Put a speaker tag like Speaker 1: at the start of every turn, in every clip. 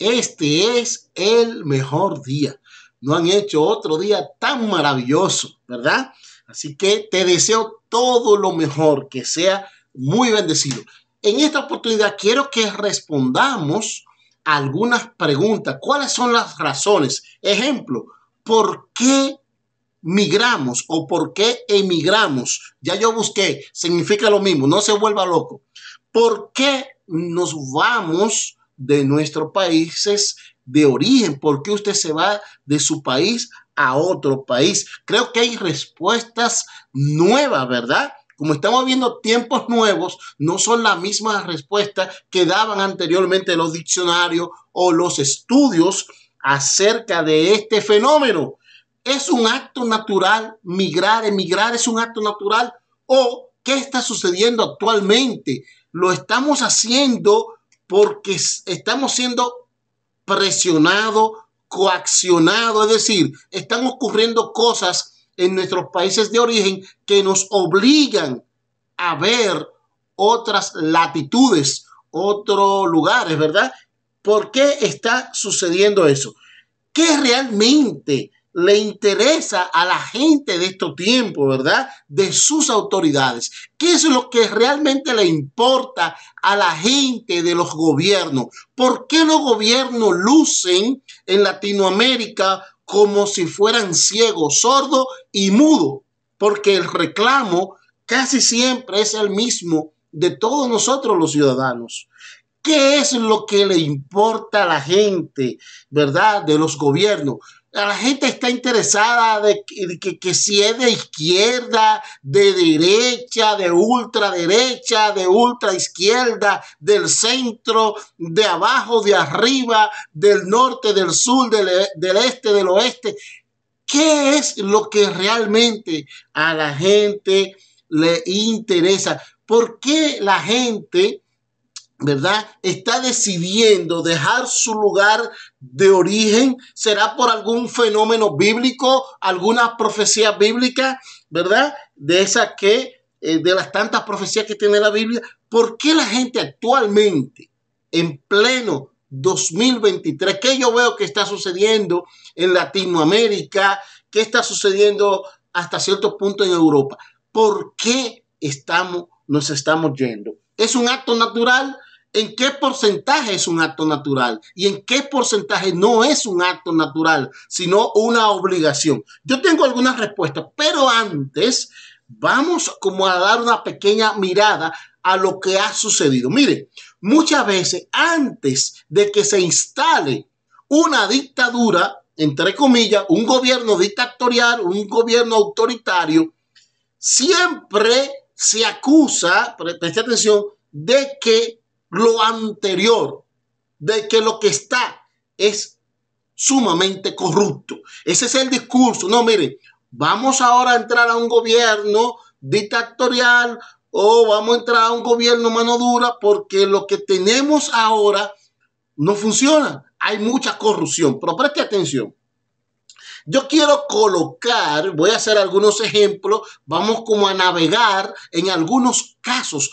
Speaker 1: Este es el mejor día. No han hecho otro día tan maravilloso, ¿verdad? Así que te deseo todo lo mejor, que sea muy bendecido. En esta oportunidad quiero que respondamos algunas preguntas. ¿Cuáles son las razones? Ejemplo, ¿por qué migramos o por qué emigramos? Ya yo busqué, significa lo mismo, no se vuelva loco. ¿Por qué nos vamos de nuestros países de origen? ¿Por qué usted se va de su país a otro país? Creo que hay respuestas nuevas, ¿verdad? Como estamos viendo tiempos nuevos, no son las mismas respuestas que daban anteriormente los diccionarios o los estudios acerca de este fenómeno. ¿Es un acto natural migrar? ¿Emigrar es un acto natural? ¿O qué está sucediendo actualmente? ¿Lo estamos haciendo porque estamos siendo presionados, coaccionados, es decir, están ocurriendo cosas en nuestros países de origen que nos obligan a ver otras latitudes, otros lugares, ¿verdad? ¿Por qué está sucediendo eso? ¿Qué realmente le interesa a la gente de estos tiempos, ¿verdad? De sus autoridades. ¿Qué es lo que realmente le importa a la gente de los gobiernos? ¿Por qué los gobiernos lucen en Latinoamérica como si fueran ciegos, sordos y mudos? Porque el reclamo casi siempre es el mismo de todos nosotros los ciudadanos. ¿Qué es lo que le importa a la gente, verdad, de los gobiernos? La gente está interesada de que, si es de izquierda, de derecha, de ultraderecha, de ultraizquierda, del centro, de abajo, de arriba, del norte, del sur, del e, este, del oeste. ¿Qué es lo que realmente a la gente le interesa? ¿Por qué la gente ¿verdad? Está decidiendo dejar su lugar de origen, será por algún fenómeno bíblico, alguna profecía bíblica, ¿verdad? De esa que, eh, de las tantas profecías que tiene la Biblia, ¿por qué la gente actualmente, en pleno 2023, que yo veo que está sucediendo en Latinoamérica, qué está sucediendo hasta cierto punto en Europa? ¿Por qué estamos, nos estamos yendo? ¿Es un acto natural? en qué porcentaje es un acto natural y en qué porcentaje no es un acto natural, sino una obligación. Yo tengo algunas respuestas, pero antes vamos como a dar una pequeña mirada a lo que ha sucedido. Mire, muchas veces antes de que se instale una dictadura, entre comillas, un gobierno dictatorial, un gobierno autoritario, siempre se acusa, preste atención, de que lo anterior de que lo que está es sumamente corrupto. Ese es el discurso. No, mire, vamos ahora a entrar a un gobierno dictatorial o vamos a entrar a un gobierno mano dura porque lo que tenemos ahora no funciona. Hay mucha corrupción, pero preste atención. Yo quiero colocar, voy a hacer algunos ejemplos, vamos como a navegar en algunos casos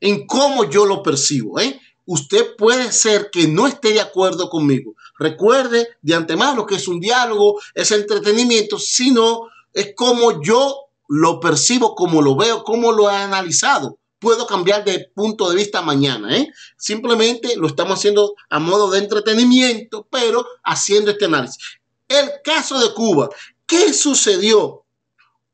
Speaker 1: en cómo yo lo percibo. ¿eh? Usted puede ser que no esté de acuerdo conmigo. Recuerde de antemano que es un diálogo, es entretenimiento, sino es como yo lo percibo, como lo veo, como lo he analizado. Puedo cambiar de punto de vista mañana. ¿eh? Simplemente lo estamos haciendo a modo de entretenimiento, pero haciendo este análisis. El caso de Cuba. ¿Qué sucedió?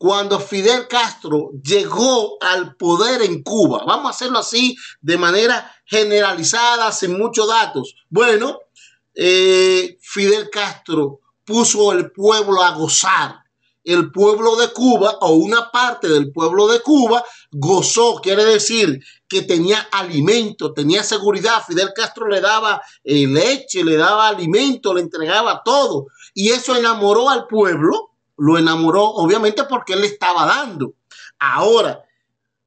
Speaker 1: cuando Fidel Castro llegó al poder en Cuba. Vamos a hacerlo así de manera generalizada, sin muchos datos. Bueno, eh, Fidel Castro puso el pueblo a gozar. El pueblo de Cuba o una parte del pueblo de Cuba gozó, quiere decir que tenía alimento, tenía seguridad. Fidel Castro le daba eh, leche, le daba alimento, le entregaba todo. Y eso enamoró al pueblo lo enamoró, obviamente porque él le estaba dando. Ahora,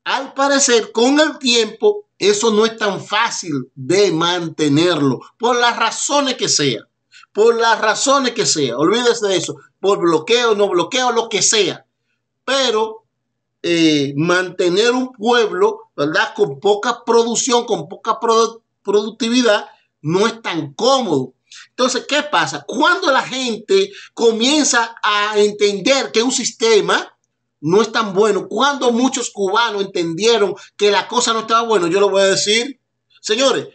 Speaker 1: al parecer, con el tiempo, eso no es tan fácil de mantenerlo, por las razones que sea, por las razones que sea, olvídese de eso, por bloqueo, no bloqueo, lo que sea. Pero eh, mantener un pueblo, ¿verdad? Con poca producción, con poca productividad, no es tan cómodo. Entonces, ¿qué pasa? Cuando la gente comienza a entender que un sistema no es tan bueno, cuando muchos cubanos entendieron que la cosa no estaba buena, yo lo voy a decir, señores,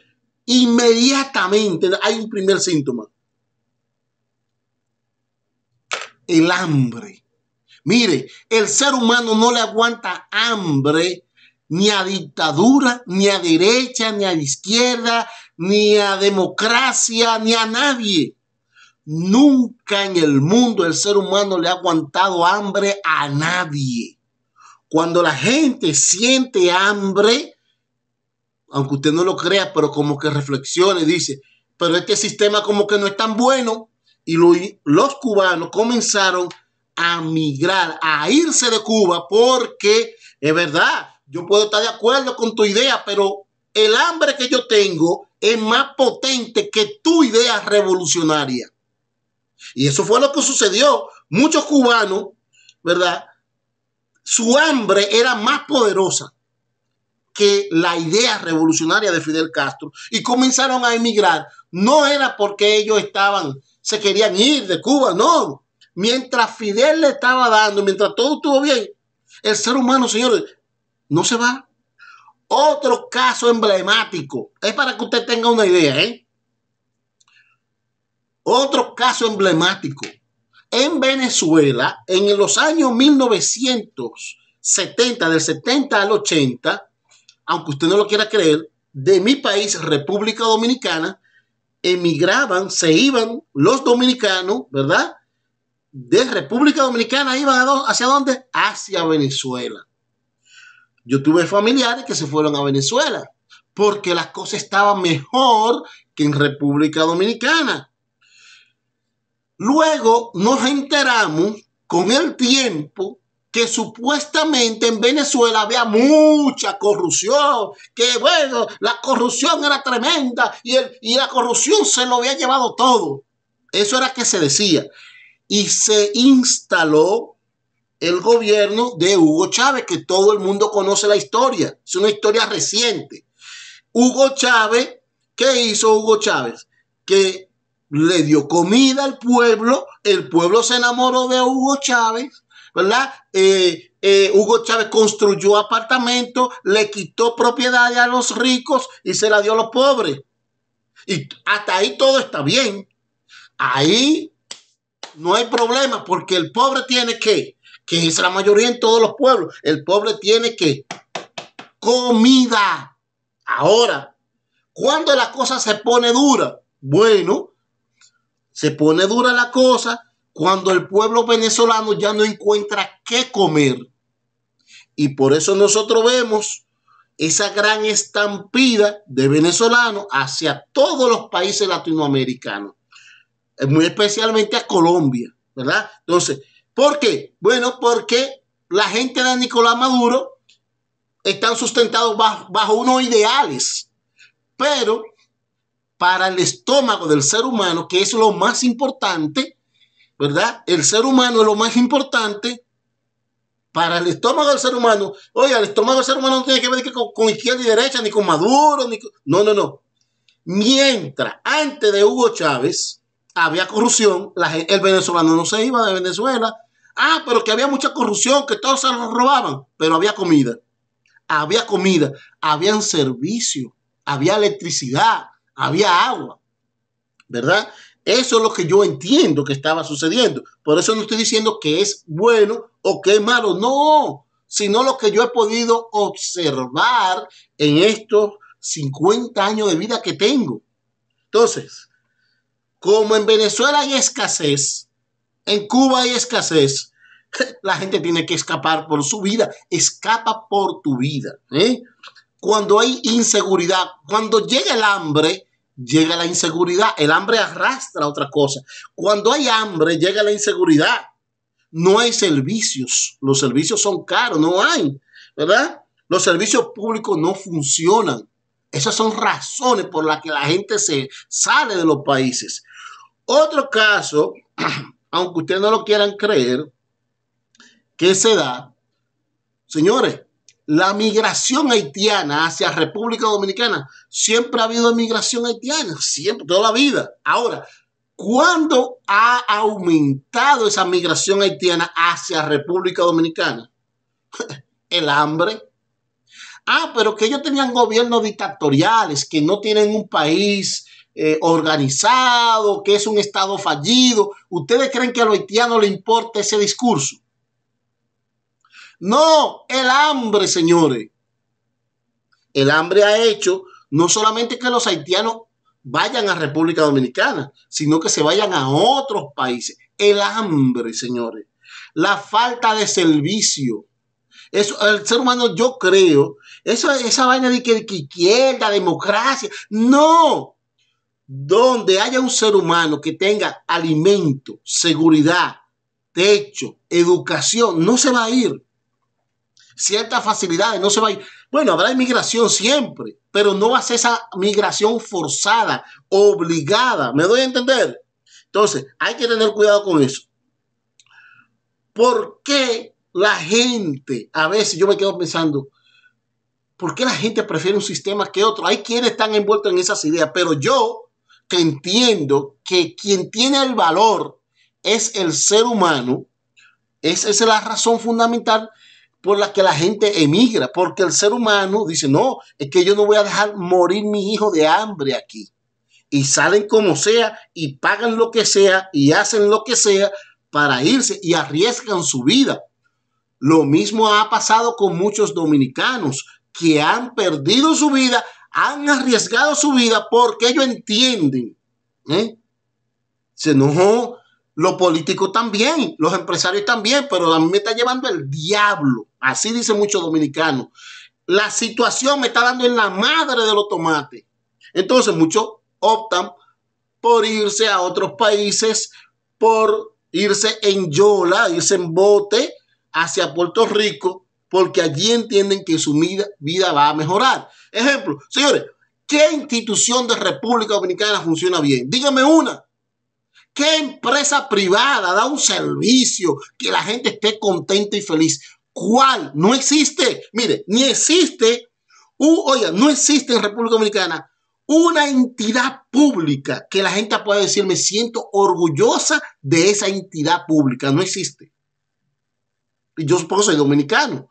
Speaker 1: inmediatamente hay un primer síntoma. El hambre. Mire, el ser humano no le aguanta hambre ni a dictadura, ni a derecha, ni a izquierda, ni a democracia, ni a nadie. Nunca en el mundo el ser humano le ha aguantado hambre a nadie. Cuando la gente siente hambre, aunque usted no lo crea, pero como que reflexione, dice, pero este sistema como que no es tan bueno. Y los cubanos comenzaron a migrar, a irse de Cuba, porque es verdad, yo puedo estar de acuerdo con tu idea, pero el hambre que yo tengo es más potente que tu idea revolucionaria. Y eso fue lo que sucedió. Muchos cubanos, ¿verdad? Su hambre era más poderosa que la idea revolucionaria de Fidel Castro y comenzaron a emigrar. No era porque ellos estaban, se querían ir de Cuba, no. Mientras Fidel le estaba dando, mientras todo estuvo bien, el ser humano, señores, no se va. Otro caso emblemático, es para que usted tenga una idea, ¿eh? Otro caso emblemático. En Venezuela, en los años 1970, del 70 al 80, aunque usted no lo quiera creer, de mi país, República Dominicana, emigraban, se iban los dominicanos, ¿verdad? De República Dominicana iban hacia dónde? Hacia Venezuela. Yo tuve familiares que se fueron a Venezuela porque las cosas estaban mejor que en República Dominicana. Luego nos enteramos con el tiempo que supuestamente en Venezuela había mucha corrupción, que bueno, la corrupción era tremenda y, el, y la corrupción se lo había llevado todo. Eso era que se decía. Y se instaló el gobierno de Hugo Chávez, que todo el mundo conoce la historia, es una historia reciente. Hugo Chávez, ¿qué hizo Hugo Chávez? Que le dio comida al pueblo, el pueblo se enamoró de Hugo Chávez, ¿verdad? Eh, eh, Hugo Chávez construyó apartamentos, le quitó propiedades a los ricos y se la dio a los pobres. Y hasta ahí todo está bien. Ahí no hay problema porque el pobre tiene que que es la mayoría en todos los pueblos. El pobre tiene que comida. Ahora, cuando la cosa se pone dura, bueno, se pone dura la cosa cuando el pueblo venezolano ya no encuentra qué comer. Y por eso nosotros vemos esa gran estampida de venezolanos hacia todos los países latinoamericanos, muy especialmente a Colombia, ¿verdad? Entonces, ¿Por qué? Bueno, porque la gente de Nicolás Maduro están sustentados bajo, unos ideales, pero para el estómago del ser humano, que es lo más importante, ¿verdad? El ser humano es lo más importante para el estómago del ser humano. Oye, el estómago del ser humano no tiene que ver con, izquierda y derecha, ni con Maduro, ni No, no, no. Mientras, antes de Hugo Chávez, había corrupción, el venezolano no se iba de Venezuela, Ah, pero que había mucha corrupción, que todos se los robaban, pero había comida. Había comida, habían servicio, había electricidad, había agua. ¿Verdad? Eso es lo que yo entiendo que estaba sucediendo. Por eso no estoy diciendo que es bueno o que es malo, no, sino lo que yo he podido observar en estos 50 años de vida que tengo. Entonces, como en Venezuela hay escasez, en Cuba hay escasez, la gente tiene que escapar por su vida. Escapa por tu vida. ¿eh? Cuando hay inseguridad, cuando llega el hambre, llega la inseguridad. El hambre arrastra otra cosa. Cuando hay hambre, llega la inseguridad. No hay servicios. Los servicios son caros, no hay. ¿Verdad? Los servicios públicos no funcionan. Esas son razones por las que la gente se sale de los países. Otro caso, aunque ustedes no lo quieran creer, Qué se da, señores, la migración haitiana hacia República Dominicana, siempre ha habido migración haitiana, siempre, toda la vida. Ahora, ¿cuándo ha aumentado esa migración haitiana hacia República Dominicana? El hambre. Ah, pero que ellos tenían gobiernos dictatoriales, que no tienen un país eh, organizado, que es un Estado fallido. ¿Ustedes creen que a los haitianos le importa ese discurso? No, el hambre, señores. El hambre ha hecho no solamente que los haitianos vayan a República Dominicana, sino que se vayan a otros países. El hambre, señores. La falta de servicio. Eso, el ser humano, yo creo, eso, esa vaina de que, que izquierda, democracia, no. Donde haya un ser humano que tenga alimento, seguridad, techo, educación, no se va a ir ciertas facilidades, no se va a Bueno, habrá inmigración siempre, pero no va a ser esa migración forzada, obligada. ¿Me doy a entender? Entonces, hay que tener cuidado con eso. ¿Por qué la gente, a veces yo me quedo pensando, ¿por qué la gente prefiere un sistema que otro? Hay quienes están envueltos en esas ideas, pero yo que entiendo que quien tiene el valor es el ser humano, esa es la razón fundamental por la que la gente emigra, porque el ser humano dice, no, es que yo no voy a dejar morir mi hijo de hambre aquí. Y salen como sea y pagan lo que sea y hacen lo que sea para irse y arriesgan su vida. Lo mismo ha pasado con muchos dominicanos que han perdido su vida, han arriesgado su vida porque ellos entienden. Se ¿eh? enojó lo político también, los empresarios también, pero a mí me está llevando el diablo. Así dice muchos dominicanos. La situación me está dando en la madre de los tomates. Entonces muchos optan por irse a otros países, por irse en yola, irse en bote hacia Puerto Rico, porque allí entienden que su vida, vida va a mejorar. Ejemplo, señores, ¿qué institución de República Dominicana funciona bien? Dígame una. ¿Qué empresa privada da un servicio que la gente esté contenta y feliz? ¿Cuál? No existe. Mire, ni existe, oiga, no existe en República Dominicana una entidad pública que la gente pueda decir, me siento orgullosa de esa entidad pública. No existe. Y yo supongo soy dominicano.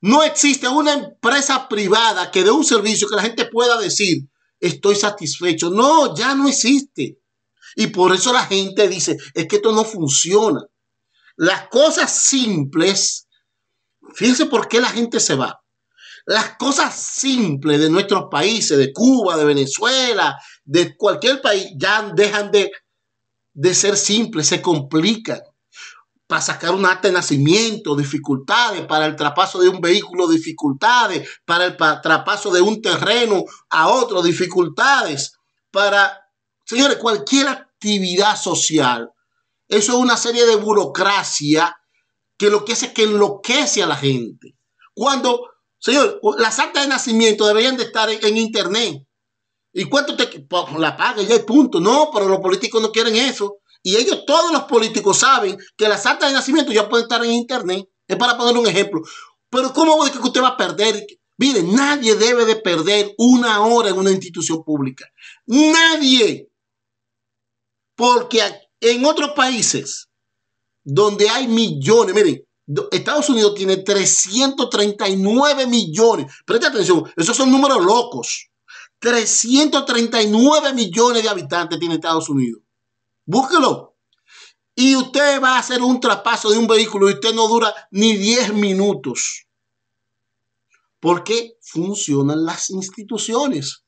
Speaker 1: No existe una empresa privada que dé un servicio que la gente pueda decir, estoy satisfecho. No, ya no existe. Y por eso la gente dice, es que esto no funciona. Las cosas simples Fíjense por qué la gente se va. Las cosas simples de nuestros países, de Cuba, de Venezuela, de cualquier país, ya dejan de, ser simples, se complican. Para sacar un acta de nacimiento, dificultades, para el traspaso de un vehículo, dificultades, para el traspaso de un terreno a otro, dificultades, para, señores, cualquier actividad social. Eso es una serie de burocracia que lo que hace es que enloquece a la gente. Cuando, señor, las actas de nacimiento deberían de estar en, internet. ¿Y cuánto te pues, la paga? Ya hay punto. No, pero los políticos no quieren eso. Y ellos, todos los políticos saben que las actas de nacimiento ya pueden estar en internet. Es para poner un ejemplo. Pero ¿cómo es que usted va a perder? Mire, nadie debe de perder una hora en una institución pública. Nadie. Porque en otros países donde hay millones, miren, Estados Unidos tiene 339 millones, preste atención, esos son números locos. 339 millones de habitantes tiene Estados Unidos. Búsquelo. Y usted va a hacer un traspaso de un vehículo y usted no dura ni 10 minutos. Porque funcionan las instituciones.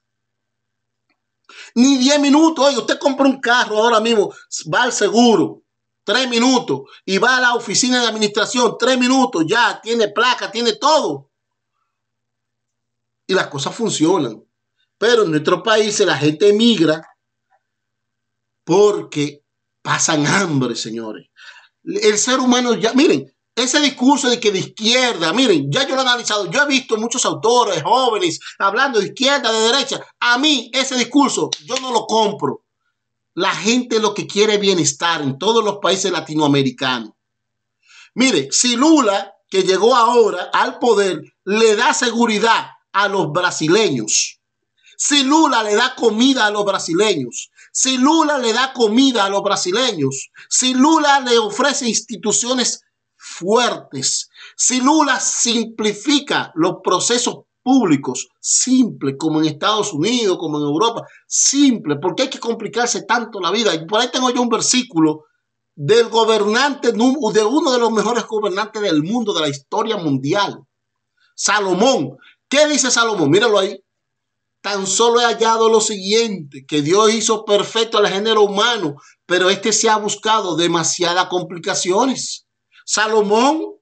Speaker 1: Ni 10 minutos. Oye, usted compra un carro ahora mismo, va al seguro tres minutos y va a la oficina de administración, tres minutos, ya tiene placa, tiene todo. Y las cosas funcionan. Pero en nuestro país la gente emigra porque pasan hambre, señores. El ser humano ya, miren, ese discurso de que de izquierda, miren, ya yo lo he analizado, yo he visto muchos autores jóvenes hablando de izquierda, de derecha. A mí ese discurso yo no lo compro. La gente lo que quiere es bienestar en todos los países latinoamericanos. Mire, si Lula, que llegó ahora al poder, le da seguridad a los brasileños, si Lula le da comida a los brasileños, si Lula le da comida a los brasileños, si Lula le ofrece instituciones fuertes, si Lula simplifica los procesos públicos, simple, como en Estados Unidos, como en Europa, simple, porque hay que complicarse tanto la vida. Y por ahí tengo yo un versículo del gobernante, de uno de los mejores gobernantes del mundo, de la historia mundial, Salomón. ¿Qué dice Salomón? Míralo ahí. Tan solo he hallado lo siguiente, que Dios hizo perfecto al género humano, pero este se ha buscado demasiadas complicaciones. Salomón,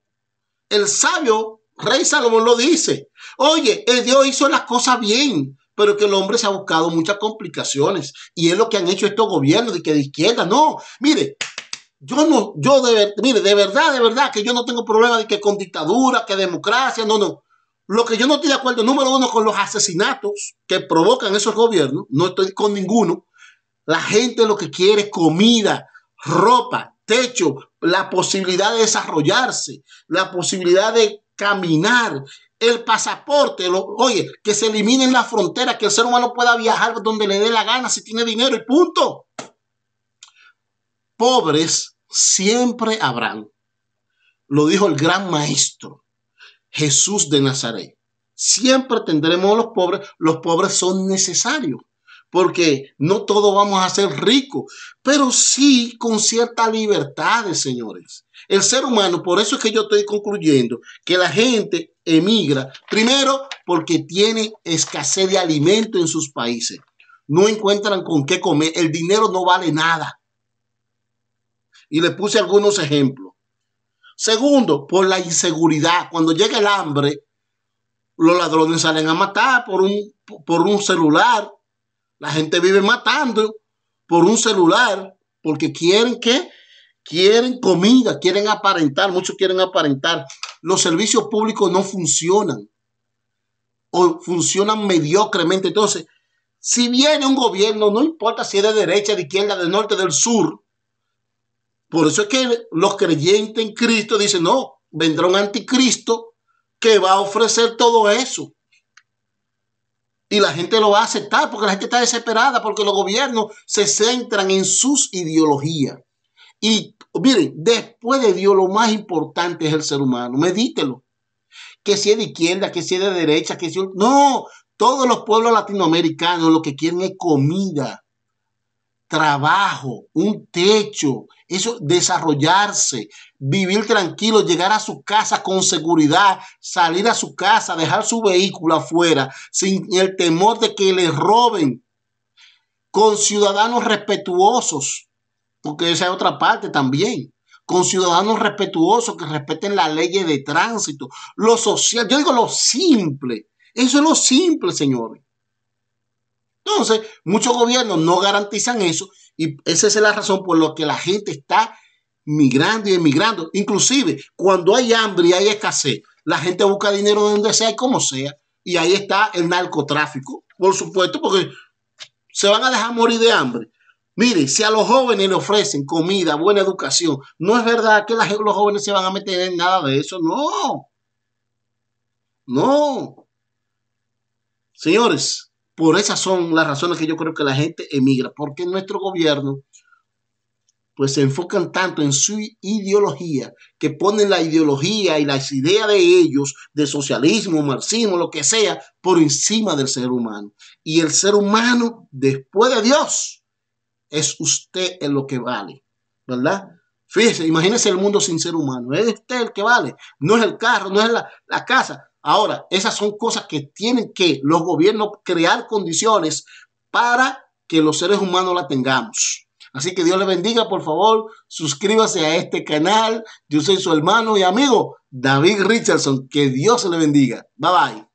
Speaker 1: el sabio rey Salomón lo dice, Oye, el Dios hizo las cosas bien, pero que el hombre se ha buscado muchas complicaciones y es lo que han hecho estos gobiernos de que de izquierda, no, mire, yo no, yo de, mire, de verdad, de verdad que yo no tengo problema de que con dictadura, que democracia, no, no. Lo que yo no estoy de acuerdo, número uno, con los asesinatos que provocan esos gobiernos, no estoy con ninguno. La gente lo que quiere es comida, ropa, techo, la posibilidad de desarrollarse, la posibilidad de caminar, el pasaporte, oye, que se eliminen las fronteras, que el ser humano pueda viajar donde le dé la gana, si tiene dinero y punto. Pobres siempre habrán. Lo dijo el gran maestro Jesús de Nazaret. Siempre tendremos a los pobres. Los pobres son necesarios porque no todos vamos a ser ricos, pero sí con ciertas libertades, señores. El ser humano, por eso es que yo estoy concluyendo que la gente emigra, primero porque tiene escasez de alimento en sus países, no encuentran con qué comer, el dinero no vale nada. Y le puse algunos ejemplos. Segundo, por la inseguridad. Cuando llega el hambre, los ladrones salen a matar por un, por un celular. La gente vive matando por un celular porque quieren que quieren comida, quieren aparentar, muchos quieren aparentar los servicios públicos no funcionan o funcionan mediocremente. Entonces, si viene un gobierno, no importa si es de derecha, de izquierda, del norte, del sur, por eso es que los creyentes en Cristo dicen, no, vendrá un anticristo que va a ofrecer todo eso. Y la gente lo va a aceptar porque la gente está desesperada, porque los gobiernos se centran en sus ideologías. Y Miren, después de Dios lo más importante es el ser humano. Medítelo. Que si es de izquierda, que si es de derecha, que si... No, todos los pueblos latinoamericanos lo que quieren es comida, trabajo, un techo, eso, desarrollarse, vivir tranquilo, llegar a su casa con seguridad, salir a su casa, dejar su vehículo afuera, sin el temor de que le roben, con ciudadanos respetuosos porque esa es otra parte también, con ciudadanos respetuosos que respeten las leyes de tránsito, lo social, yo digo lo simple, eso es lo simple, señores. Entonces, muchos gobiernos no garantizan eso y esa es la razón por la que la gente está migrando y emigrando. Inclusive, cuando hay hambre y hay escasez, la gente busca dinero donde sea y como sea. Y ahí está el narcotráfico, por supuesto, porque se van a dejar morir de hambre. Mire, si a los jóvenes le ofrecen comida, buena educación, no es verdad que los jóvenes se van a meter en nada de eso, no. No. Señores, por esas son las razones que yo creo que la gente emigra, porque nuestro gobierno pues se enfocan tanto en su ideología, que ponen la ideología y las ideas de ellos, de socialismo, marxismo, lo que sea, por encima del ser humano. Y el ser humano, después de Dios, es usted el lo que vale, ¿verdad? Fíjese, imagínese el mundo sin ser humano. Es usted el que vale. No es el carro, no es la, la casa. Ahora, esas son cosas que tienen que los gobiernos crear condiciones para que los seres humanos la tengamos. Así que Dios le bendiga, por favor, suscríbase a este canal. Yo soy su hermano y amigo David Richardson. Que Dios le bendiga. Bye bye.